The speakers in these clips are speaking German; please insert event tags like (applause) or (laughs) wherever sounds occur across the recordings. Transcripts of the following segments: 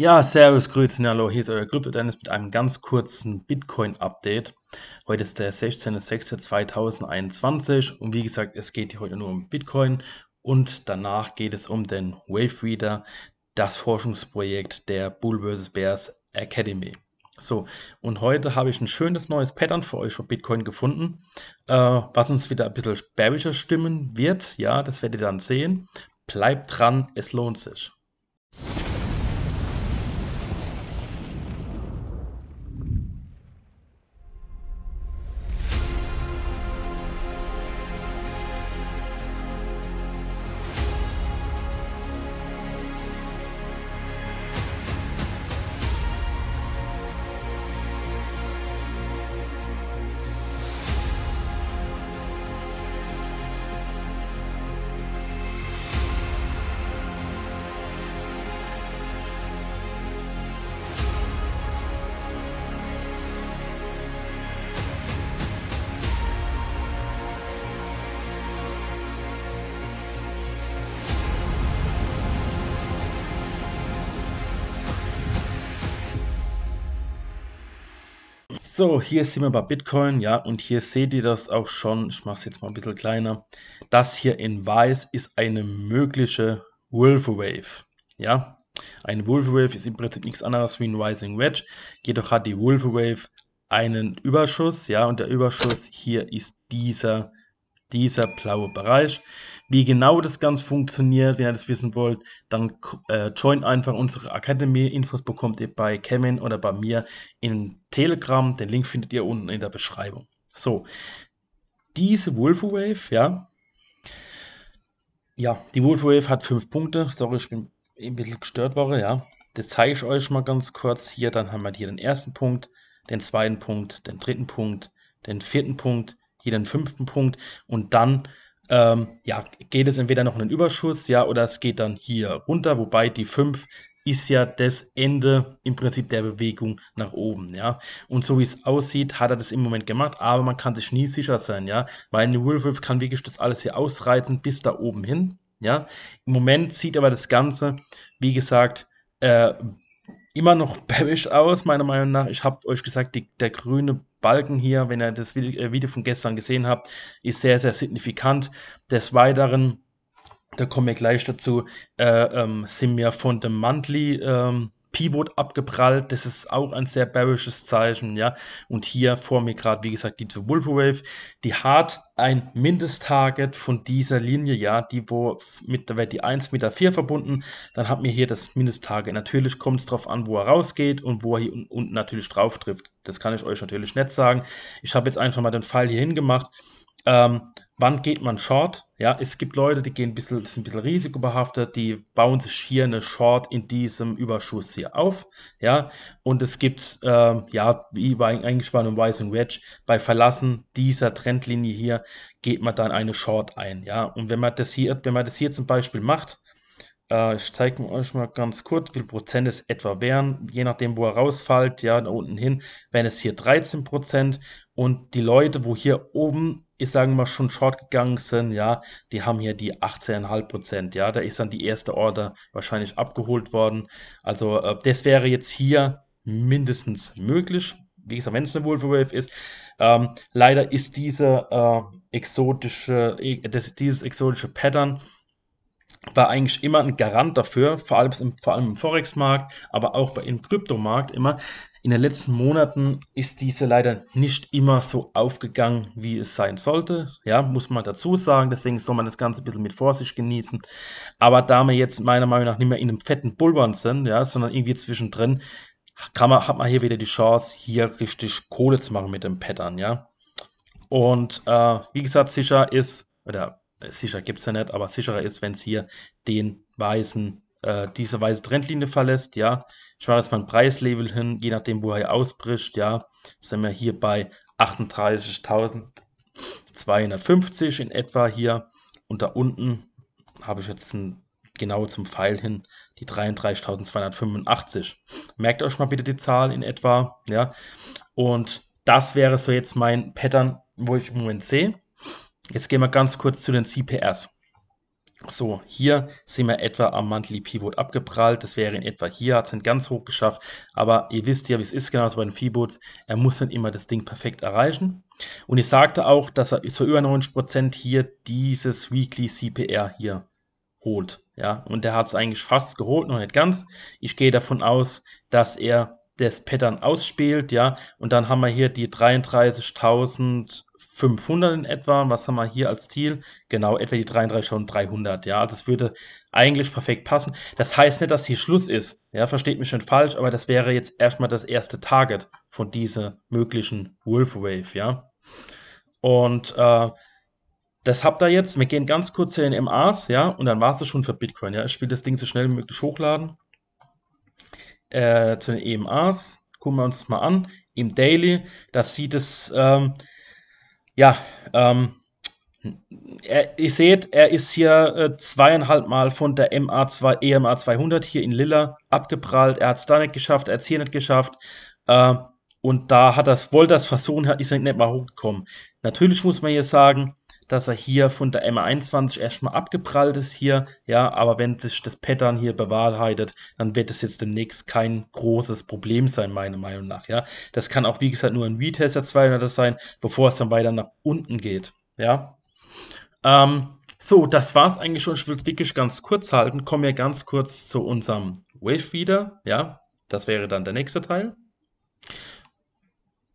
Ja, servus, grüßen, hallo, hier ist euer Krypto Dennis mit einem ganz kurzen Bitcoin-Update. Heute ist der 16.06.2021 und wie gesagt, es geht hier heute nur um Bitcoin und danach geht es um den Wave Reader, das Forschungsprojekt der Bull vs. Bears Academy. So, und heute habe ich ein schönes neues Pattern für euch für Bitcoin gefunden, äh, was uns wieder ein bisschen bärischer stimmen wird. Ja, das werdet ihr dann sehen. Bleibt dran, es lohnt sich. So, hier sind wir bei Bitcoin, ja, und hier seht ihr das auch schon. Ich mache es jetzt mal ein bisschen kleiner. Das hier in weiß ist eine mögliche Wolf Wave, ja. Eine Wolf Wave ist im Prinzip nichts anderes wie ein Rising Wedge, jedoch hat die Wolf Wave einen Überschuss, ja, und der Überschuss hier ist dieser dieser blaue Bereich. Wie genau das Ganze funktioniert, wenn ihr das wissen wollt, dann äh, joint einfach unsere Academy. Infos bekommt ihr bei Kevin oder bei mir in Telegram. Den Link findet ihr unten in der Beschreibung. So, diese Wolfo Wave, ja. Ja, die Wolfo Wave hat fünf Punkte. Sorry, ich bin ein bisschen gestört worden, ja. Das zeige ich euch mal ganz kurz. Hier, dann haben wir hier den ersten Punkt, den zweiten Punkt, den dritten Punkt, den vierten Punkt, jeden fünften Punkt und dann ähm, ja, geht es entweder noch in den Überschuss, ja, oder es geht dann hier runter, wobei die 5 ist ja das Ende im Prinzip der Bewegung nach oben, ja. Und so wie es aussieht, hat er das im Moment gemacht, aber man kann sich nie sicher sein, ja, weil eine Wolf kann wirklich das alles hier ausreizen bis da oben hin, ja. Im Moment sieht aber das Ganze, wie gesagt, äh, immer noch (laughs) bearish aus, meiner Meinung nach. Ich habe euch gesagt, die, der grüne Balken hier, wenn ihr das äh, Video von gestern gesehen habt, ist sehr, sehr signifikant. Des Weiteren, da kommen wir gleich dazu, äh, ähm, sind wir von dem Monthly ähm, Pivot abgeprallt. Das ist auch ein sehr bearishes Zeichen, ja. Und hier vor mir gerade, wie gesagt, die Wave, die hat ein Mindesttarget von dieser Linie, ja, die wo mit, der wird die 1 mit der 4 verbunden, dann hat mir hier das Mindesttarget. Natürlich kommt es darauf an, wo er rausgeht und wo er hier unten natürlich drauf trifft. Das kann ich euch natürlich nicht sagen. Ich habe jetzt einfach mal den Fall hier hingemacht. Ähm, wann geht man Short? Ja, es gibt Leute, die gehen ein bisschen, sind ein bisschen risikobehaftet, die bauen sich hier eine Short in diesem Überschuss hier auf. Ja, und es gibt, äh, ja, wie bei eingespanntem Wise und Wedge, bei Verlassen dieser Trendlinie hier geht man dann eine Short ein. Ja, und wenn man das hier, wenn man das hier zum Beispiel macht, äh, ich zeige euch mal ganz kurz, wie viel Prozent es etwa wären, je nachdem, wo er rausfällt, ja, da unten hin, wären es hier 13 Prozent und die Leute, wo hier oben ich sage mal, schon short gegangen sind, ja, die haben hier die 18,5 ja, da ist dann die erste Order wahrscheinlich abgeholt worden. Also äh, das wäre jetzt hier mindestens möglich, wie gesagt, wenn es eine Wolverwave ist. Ähm, leider ist diese äh, exotische, äh, das, dieses exotische Pattern war eigentlich immer ein Garant dafür, vor allem im, vor allem im Forex-Markt, aber auch bei, im Kryptomarkt immer, in den letzten Monaten ist diese leider nicht immer so aufgegangen, wie es sein sollte. Ja, muss man dazu sagen. Deswegen soll man das Ganze ein bisschen mit Vorsicht genießen. Aber da wir jetzt meiner Meinung nach nicht mehr in einem fetten Bullrun sind, ja, sondern irgendwie zwischendrin, kann man, hat man hier wieder die Chance, hier richtig Kohle zu machen mit dem Pattern, ja. Und äh, wie gesagt, sicher ist, oder äh, sicher gibt es ja nicht, aber sicherer ist, wenn es hier den weißen, äh, diese weiße Trendlinie verlässt, ja. Ich mache jetzt mal ein Preislevel hin, je nachdem, wo er ausbricht. Ja, sind wir hier bei 38.250 in etwa hier. Und da unten habe ich jetzt ein, genau zum Pfeil hin die 33.285. Merkt euch mal bitte die Zahl in etwa. Ja, und das wäre so jetzt mein Pattern, wo ich im Moment sehe. Jetzt gehen wir ganz kurz zu den CPRs. So, hier sind wir etwa am Monthly Pivot abgeprallt. Das wäre in etwa hier, hat es nicht ganz hoch geschafft. Aber ihr wisst ja, wie es ist, genauso bei den Fibots. Er muss nicht immer das Ding perfekt erreichen. Und ich sagte auch, dass er zu über 90% hier dieses Weekly CPR hier holt. Ja, und der hat es eigentlich fast geholt, noch nicht ganz. Ich gehe davon aus, dass er das Pattern ausspielt, ja. Und dann haben wir hier die 33.000 500 in etwa. Was haben wir hier als Ziel? Genau, etwa die 33 300. Ja, das würde eigentlich perfekt passen. Das heißt nicht, dass hier Schluss ist. Ja, versteht mich schon falsch, aber das wäre jetzt erstmal das erste Target von dieser möglichen Wolf Wave. Ja, und äh, das habt ihr jetzt. Wir gehen ganz kurz zu den MAs. Ja, und dann war es das schon für Bitcoin. Ja, ich will das Ding so schnell wie möglich hochladen. Äh, zu den EMAs. Gucken wir uns das mal an. Im Daily, das sieht es ähm, ja, ähm, er, ihr seht, er ist hier äh, zweieinhalb Mal von der MA2, EMA 200 hier in Lilla abgeprallt. Er hat es da nicht geschafft, er hat es hier nicht geschafft. Äh, und da hat er es wollte das versuchen, hat, ist er nicht mal hochgekommen. Natürlich muss man hier sagen, dass er hier von der MA21 erstmal abgeprallt ist hier, ja, aber wenn sich das Pattern hier bewahrheitet, dann wird es jetzt demnächst kein großes Problem sein, meiner Meinung nach, ja. Das kann auch, wie gesagt, nur ein Retester 200 sein, bevor es dann weiter nach unten geht, ja. Ähm, so, das war es eigentlich schon. Ich will es wirklich ganz kurz halten. Kommen wir ganz kurz zu unserem Wave wieder. Ja, das wäre dann der nächste Teil.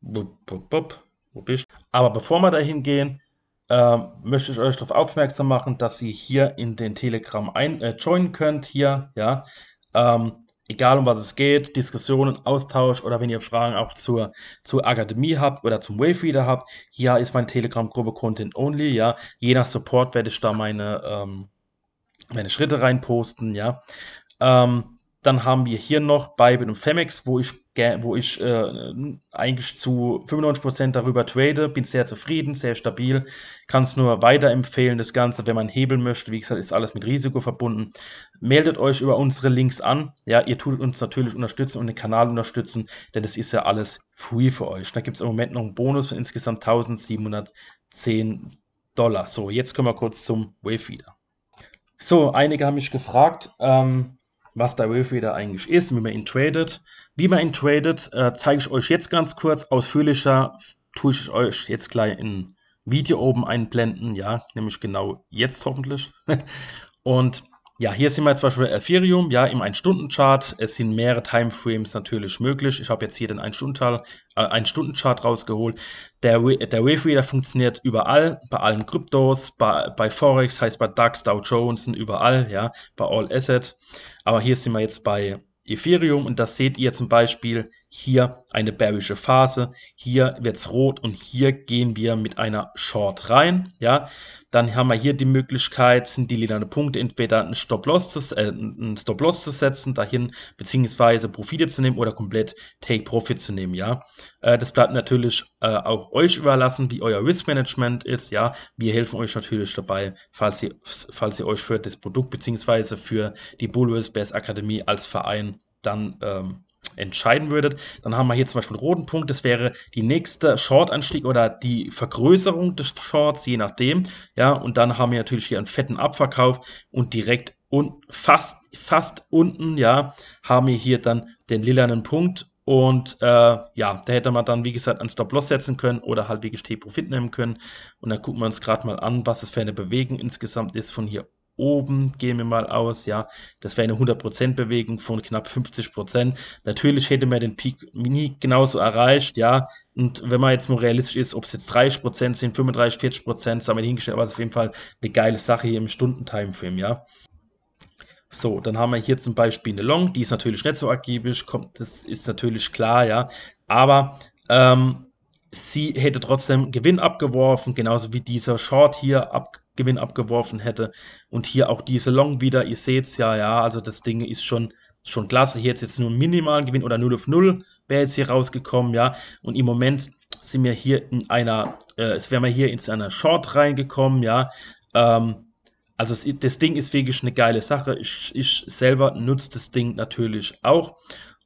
Bup, bup, bup. Wo bist du? Aber bevor wir dahin gehen, äh, möchte ich euch darauf aufmerksam machen, dass ihr hier in den Telegram ein, äh, joinen könnt. Hier, ja. Ähm, egal um was es geht, Diskussionen, Austausch oder wenn ihr Fragen auch zur, zur Akademie habt oder zum Wavefeeder habt, hier ist meine Telegram-Gruppe Content Only, ja. Je nach Support werde ich da meine, ähm, meine Schritte rein posten, ja. Ähm, dann haben wir hier noch bei Bybit und Femex, wo ich, wo ich äh, eigentlich zu 95% darüber trade. Bin sehr zufrieden, sehr stabil. Kann es nur weiterempfehlen, das Ganze, wenn man hebeln möchte. Wie gesagt, ist alles mit Risiko verbunden. Meldet euch über unsere Links an. Ja, ihr tut uns natürlich unterstützen und den Kanal unterstützen, denn das ist ja alles free für euch. Da gibt es im Moment noch einen Bonus von insgesamt 1710 Dollar. So, jetzt kommen wir kurz zum Wave wieder. So, einige haben mich gefragt, ähm, was der Wave eigentlich ist, wie man ihn tradet. Wie man ihn tradet, äh, zeige ich euch jetzt ganz kurz. Ausführlicher tue ich euch jetzt gleich ein Video oben einblenden, ja, nämlich genau jetzt hoffentlich. (laughs) Und ja, hier sehen wir zum Beispiel Ethereum, ja, im 1-Stunden-Chart. Es sind mehrere Timeframes natürlich möglich. Ich habe jetzt hier den 1-Stunden-Chart äh, rausgeholt. Der, der Wave Reader funktioniert überall, bei allen Kryptos, bei, bei Forex, heißt bei DAX, Dow Jones, überall, ja, bei All Asset. Aber hier sind wir jetzt bei Ethereum und das seht ihr zum Beispiel hier eine bearische Phase, hier wird es rot und hier gehen wir mit einer Short rein, ja, dann haben wir hier die Möglichkeit, sind die lila Punkte entweder einen Stop-Loss zu, äh, Stop zu setzen, dahin beziehungsweise Profite zu nehmen oder komplett Take-Profit zu nehmen, ja. Äh, das bleibt natürlich äh, auch euch überlassen, wie euer Risk-Management ist, ja. Wir helfen euch natürlich dabei, falls ihr, falls ihr euch für das Produkt beziehungsweise für die Bullwhip Bears Akademie als Verein dann ähm, entscheiden würdet. Dann haben wir hier zum Beispiel einen roten Punkt, das wäre die nächste Short-Anstieg oder die Vergrößerung des Shorts, je nachdem. Ja, und dann haben wir natürlich hier einen fetten Abverkauf und direkt und fast, fast unten, ja, haben wir hier dann den lilanen Punkt und äh, ja, da hätte man dann, wie gesagt, einen Stop-Loss setzen können oder halt, wirklich t Profit nehmen können. Und dann gucken wir uns gerade mal an, was es für eine Bewegung insgesamt ist von hier oben, gehen wir mal aus, ja, das wäre eine 100% Bewegung von knapp 50%. Natürlich hätte man den Peak nie genauso erreicht, ja, und wenn man jetzt mal realistisch ist, ob es jetzt 30% sind, 35, 40%, sagen wir hingestellt, aber es ist auf jeden Fall eine geile Sache hier im Stundentimeframe, ja. So, dann haben wir hier zum Beispiel eine Long, die ist natürlich nicht so ergiebig, kommt, das ist natürlich klar, ja, aber ähm, sie hätte trotzdem Gewinn abgeworfen, genauso wie dieser Short hier ab, Gewinn abgeworfen hätte. Und hier auch diese Long wieder, ihr seht es ja, ja, also das Ding ist schon, schon klasse. Hier jetzt jetzt nur minimalen Gewinn oder 0 auf 0 wäre jetzt hier rausgekommen, ja. Und im Moment sind wir hier in einer, äh, es wäre wir hier in einer Short reingekommen, ja. Ähm, also es, das Ding ist wirklich eine geile Sache. Ich, ich selber nutze das Ding natürlich auch.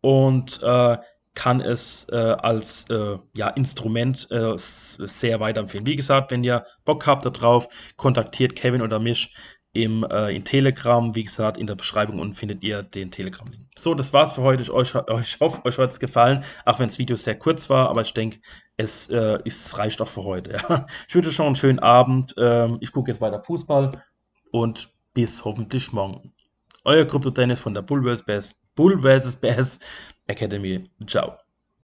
Und äh, kann es äh, als äh, ja, Instrument äh, sehr weiterempfehlen. Wie gesagt, wenn ihr Bock habt darauf, kontaktiert Kevin oder mich im, äh, in Telegram. Wie gesagt, in der Beschreibung unten findet ihr den Telegram-Link. So, das war's für heute. Ich, euch, ich hoffe, euch hat es gefallen, auch wenn das Video sehr kurz war, aber ich denke, es, äh, es reicht auch für heute. (laughs) Ja. Ich wünsche schon einen schönen Abend. Ähm, ich gucke jetzt weiter Fußball und bis hoffentlich morgen. Euer Krypto Dennis von der Bull vs. Best. Bull vs. Best. Academy. Ciao.